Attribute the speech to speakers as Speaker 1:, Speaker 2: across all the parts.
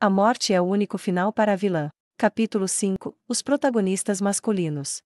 Speaker 1: A morte é o único final para a vilã. Capítulo 5 Os protagonistas masculinos.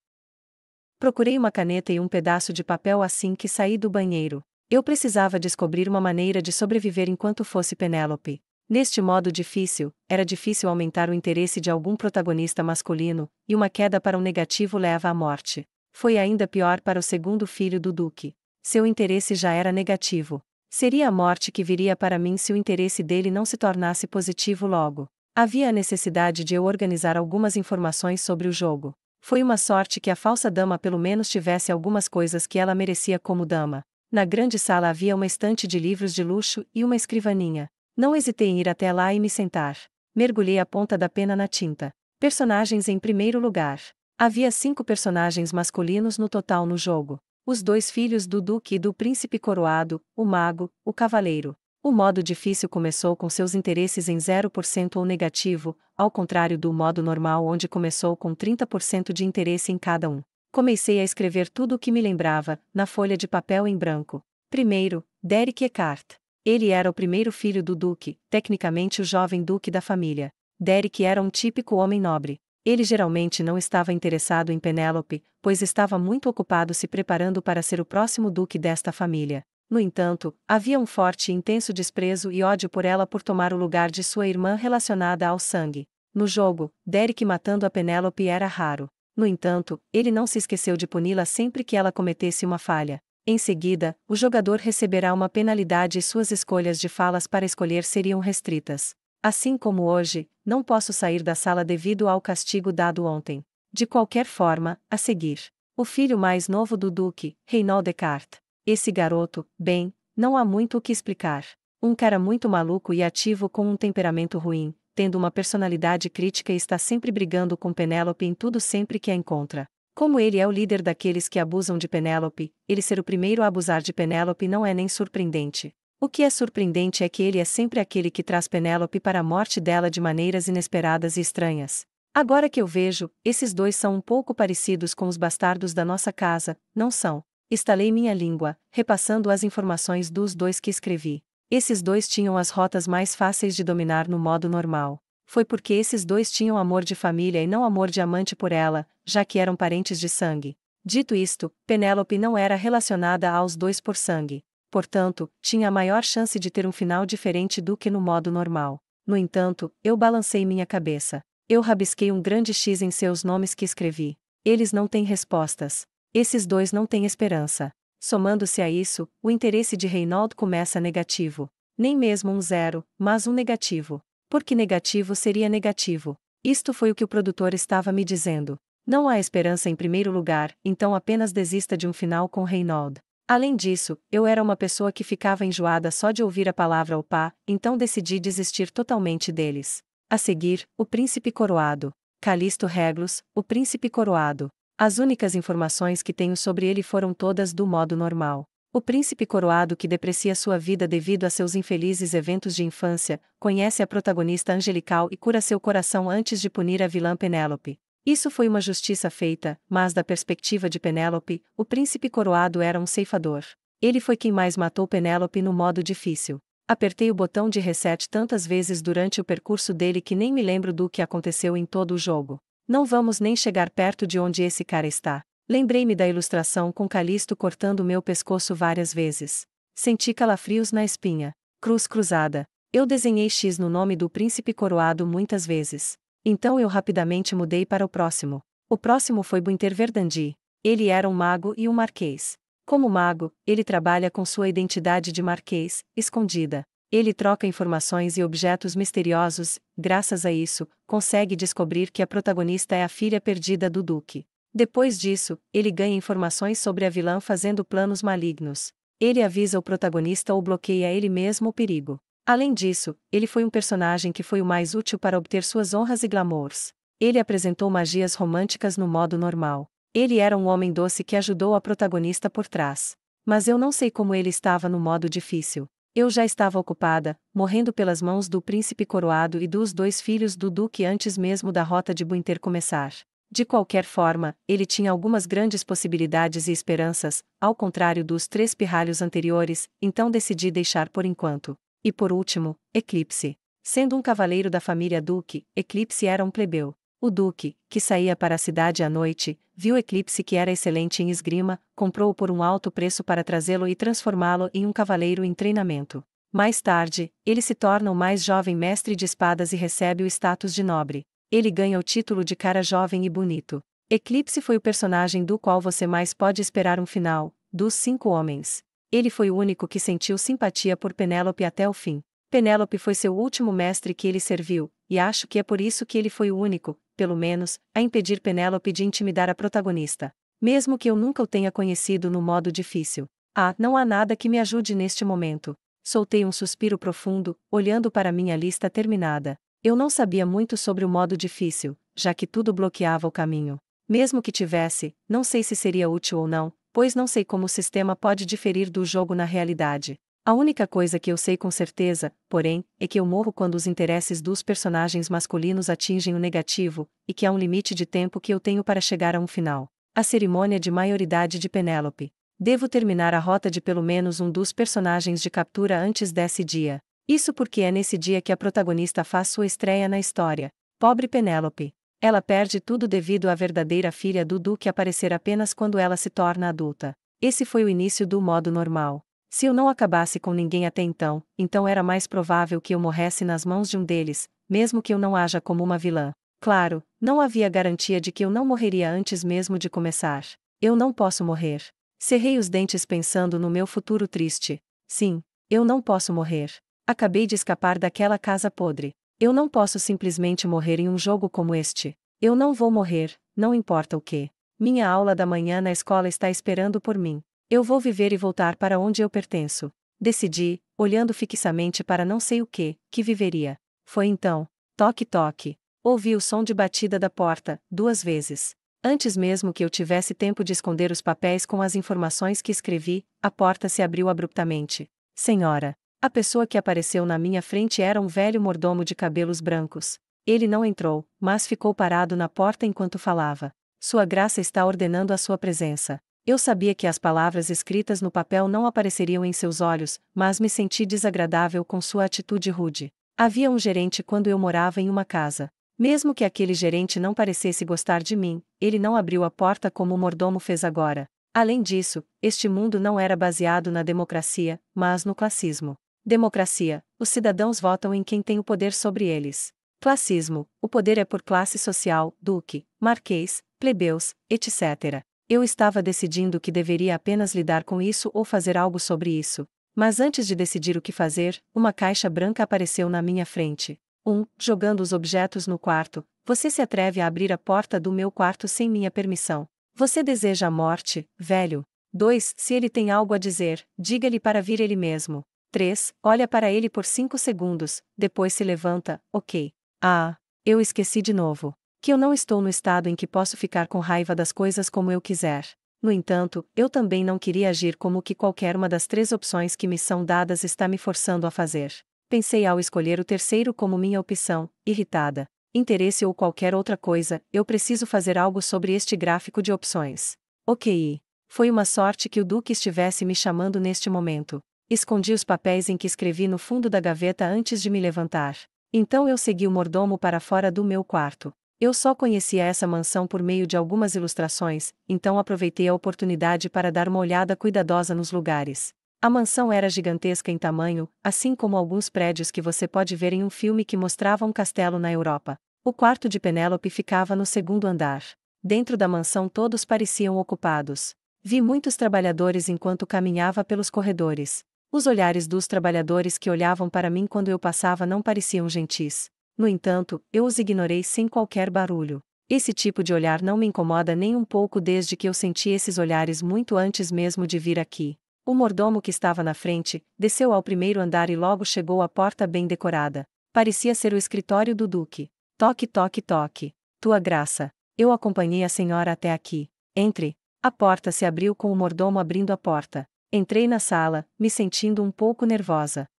Speaker 1: Procurei uma caneta e um pedaço de papel assim que saí do banheiro. Eu precisava descobrir uma maneira de sobreviver enquanto fosse Penélope. Neste modo difícil, era difícil aumentar o interesse de algum protagonista masculino, e uma queda para um negativo leva à morte. Foi ainda pior para o segundo filho do Duque. Seu interesse já era negativo. Seria a morte que viria para mim se o interesse dele não se tornasse positivo logo. Havia a necessidade de eu organizar algumas informações sobre o jogo. Foi uma sorte que a falsa dama pelo menos tivesse algumas coisas que ela merecia como dama. Na grande sala havia uma estante de livros de luxo e uma escrivaninha. Não hesitei em ir até lá e me sentar. Mergulhei a ponta da pena na tinta. Personagens em primeiro lugar. Havia cinco personagens masculinos no total no jogo os dois filhos do duque e do príncipe coroado, o mago, o cavaleiro. O modo difícil começou com seus interesses em 0% ou negativo, ao contrário do modo normal onde começou com 30% de interesse em cada um. Comecei a escrever tudo o que me lembrava, na folha de papel em branco. Primeiro, Derek Eckhart. Ele era o primeiro filho do duque, tecnicamente o jovem duque da família. Derek era um típico homem nobre. Ele geralmente não estava interessado em Penélope, pois estava muito ocupado se preparando para ser o próximo duque desta família. No entanto, havia um forte e intenso desprezo e ódio por ela por tomar o lugar de sua irmã relacionada ao sangue. No jogo, Derek matando a Penélope era raro. No entanto, ele não se esqueceu de puni-la sempre que ela cometesse uma falha. Em seguida, o jogador receberá uma penalidade e suas escolhas de falas para escolher seriam restritas. Assim como hoje, não posso sair da sala devido ao castigo dado ontem. De qualquer forma, a seguir. O filho mais novo do Duque, Reynold Descartes. Esse garoto, bem, não há muito o que explicar. Um cara muito maluco e ativo com um temperamento ruim, tendo uma personalidade crítica e está sempre brigando com Penélope em tudo sempre que a encontra. Como ele é o líder daqueles que abusam de Penélope, ele ser o primeiro a abusar de Penélope não é nem surpreendente. O que é surpreendente é que ele é sempre aquele que traz Penélope para a morte dela de maneiras inesperadas e estranhas. Agora que eu vejo, esses dois são um pouco parecidos com os bastardos da nossa casa, não são? Estalei minha língua, repassando as informações dos dois que escrevi. Esses dois tinham as rotas mais fáceis de dominar no modo normal. Foi porque esses dois tinham amor de família e não amor de amante por ela, já que eram parentes de sangue. Dito isto, Penélope não era relacionada aos dois por sangue portanto, tinha a maior chance de ter um final diferente do que no modo normal. No entanto, eu balancei minha cabeça. Eu rabisquei um grande X em seus nomes que escrevi. Eles não têm respostas. Esses dois não têm esperança. Somando-se a isso, o interesse de Reinaldo começa negativo. Nem mesmo um zero, mas um negativo. Porque negativo seria negativo. Isto foi o que o produtor estava me dizendo. Não há esperança em primeiro lugar, então apenas desista de um final com Reinaldo. Além disso, eu era uma pessoa que ficava enjoada só de ouvir a palavra opá, então decidi desistir totalmente deles. A seguir, o príncipe coroado. Calisto Reglos, o príncipe coroado. As únicas informações que tenho sobre ele foram todas do modo normal. O príncipe coroado que deprecia sua vida devido a seus infelizes eventos de infância, conhece a protagonista angelical e cura seu coração antes de punir a vilã Penélope. Isso foi uma justiça feita, mas da perspectiva de Penélope, o príncipe coroado era um ceifador. Ele foi quem mais matou Penélope no modo difícil. Apertei o botão de reset tantas vezes durante o percurso dele que nem me lembro do que aconteceu em todo o jogo. Não vamos nem chegar perto de onde esse cara está. Lembrei-me da ilustração com Calisto cortando meu pescoço várias vezes. Senti calafrios na espinha. Cruz cruzada. Eu desenhei X no nome do príncipe coroado muitas vezes. Então eu rapidamente mudei para o próximo. O próximo foi Buinter Verdandi. Ele era um mago e um marquês. Como mago, ele trabalha com sua identidade de marquês, escondida. Ele troca informações e objetos misteriosos, graças a isso, consegue descobrir que a protagonista é a filha perdida do Duque. Depois disso, ele ganha informações sobre a vilã fazendo planos malignos. Ele avisa o protagonista ou bloqueia ele mesmo o perigo. Além disso, ele foi um personagem que foi o mais útil para obter suas honras e glamours. Ele apresentou magias românticas no modo normal. Ele era um homem doce que ajudou a protagonista por trás. Mas eu não sei como ele estava no modo difícil. Eu já estava ocupada, morrendo pelas mãos do príncipe coroado e dos dois filhos do duque antes mesmo da rota de Buinter começar. De qualquer forma, ele tinha algumas grandes possibilidades e esperanças, ao contrário dos três pirralhos anteriores, então decidi deixar por enquanto. E por último, Eclipse. Sendo um cavaleiro da família Duque, Eclipse era um plebeu. O Duque, que saía para a cidade à noite, viu Eclipse que era excelente em esgrima, comprou-o por um alto preço para trazê-lo e transformá-lo em um cavaleiro em treinamento. Mais tarde, ele se torna o mais jovem mestre de espadas e recebe o status de nobre. Ele ganha o título de cara jovem e bonito. Eclipse foi o personagem do qual você mais pode esperar um final, dos cinco homens. Ele foi o único que sentiu simpatia por Penélope até o fim. Penélope foi seu último mestre que ele serviu, e acho que é por isso que ele foi o único, pelo menos, a impedir Penélope de intimidar a protagonista. Mesmo que eu nunca o tenha conhecido no modo difícil. Ah, não há nada que me ajude neste momento. Soltei um suspiro profundo, olhando para minha lista terminada. Eu não sabia muito sobre o modo difícil, já que tudo bloqueava o caminho. Mesmo que tivesse, não sei se seria útil ou não, pois não sei como o sistema pode diferir do jogo na realidade. A única coisa que eu sei com certeza, porém, é que eu morro quando os interesses dos personagens masculinos atingem o negativo, e que há um limite de tempo que eu tenho para chegar a um final. A cerimônia de maioridade de Penélope. Devo terminar a rota de pelo menos um dos personagens de captura antes desse dia. Isso porque é nesse dia que a protagonista faz sua estreia na história. Pobre Penélope. Ela perde tudo devido à verdadeira filha Dudu que aparecer apenas quando ela se torna adulta. Esse foi o início do modo normal. Se eu não acabasse com ninguém até então, então era mais provável que eu morresse nas mãos de um deles, mesmo que eu não haja como uma vilã. Claro, não havia garantia de que eu não morreria antes mesmo de começar. Eu não posso morrer. Cerrei os dentes pensando no meu futuro triste. Sim, eu não posso morrer. Acabei de escapar daquela casa podre. Eu não posso simplesmente morrer em um jogo como este. Eu não vou morrer, não importa o que. Minha aula da manhã na escola está esperando por mim. Eu vou viver e voltar para onde eu pertenço. Decidi, olhando fixamente para não sei o que, que viveria. Foi então, toque toque. Ouvi o som de batida da porta, duas vezes. Antes mesmo que eu tivesse tempo de esconder os papéis com as informações que escrevi, a porta se abriu abruptamente. Senhora, a pessoa que apareceu na minha frente era um velho mordomo de cabelos brancos. Ele não entrou, mas ficou parado na porta enquanto falava. Sua graça está ordenando a sua presença. Eu sabia que as palavras escritas no papel não apareceriam em seus olhos, mas me senti desagradável com sua atitude rude. Havia um gerente quando eu morava em uma casa. Mesmo que aquele gerente não parecesse gostar de mim, ele não abriu a porta como o mordomo fez agora. Além disso, este mundo não era baseado na democracia, mas no classismo. Democracia: os cidadãos votam em quem tem o poder sobre eles. Classismo: o poder é por classe social, duque, marquês, plebeus, etc. Eu estava decidindo que deveria apenas lidar com isso ou fazer algo sobre isso. Mas antes de decidir o que fazer, uma caixa branca apareceu na minha frente. 1. Um, jogando os objetos no quarto. Você se atreve a abrir a porta do meu quarto sem minha permissão. Você deseja a morte, velho. 2. Se ele tem algo a dizer, diga-lhe para vir ele mesmo. 3. Olha para ele por 5 segundos, depois se levanta, ok. Ah, eu esqueci de novo. Que eu não estou no estado em que posso ficar com raiva das coisas como eu quiser. No entanto, eu também não queria agir como que qualquer uma das três opções que me são dadas está me forçando a fazer. Pensei ao escolher o terceiro como minha opção, irritada. Interesse ou qualquer outra coisa, eu preciso fazer algo sobre este gráfico de opções. Ok. Foi uma sorte que o Duque estivesse me chamando neste momento. Escondi os papéis em que escrevi no fundo da gaveta antes de me levantar. Então eu segui o mordomo para fora do meu quarto. Eu só conhecia essa mansão por meio de algumas ilustrações, então aproveitei a oportunidade para dar uma olhada cuidadosa nos lugares. A mansão era gigantesca em tamanho, assim como alguns prédios que você pode ver em um filme que mostrava um castelo na Europa. O quarto de Penélope ficava no segundo andar. Dentro da mansão todos pareciam ocupados. Vi muitos trabalhadores enquanto caminhava pelos corredores. Os olhares dos trabalhadores que olhavam para mim quando eu passava não pareciam gentis. No entanto, eu os ignorei sem qualquer barulho. Esse tipo de olhar não me incomoda nem um pouco desde que eu senti esses olhares muito antes mesmo de vir aqui. O mordomo que estava na frente desceu ao primeiro andar e logo chegou à porta bem decorada. Parecia ser o escritório do Duque. Toque, toque, toque. Tua graça. Eu acompanhei a senhora até aqui. Entre. A porta se abriu com o mordomo abrindo a porta. Entrei na sala, me sentindo um pouco nervosa.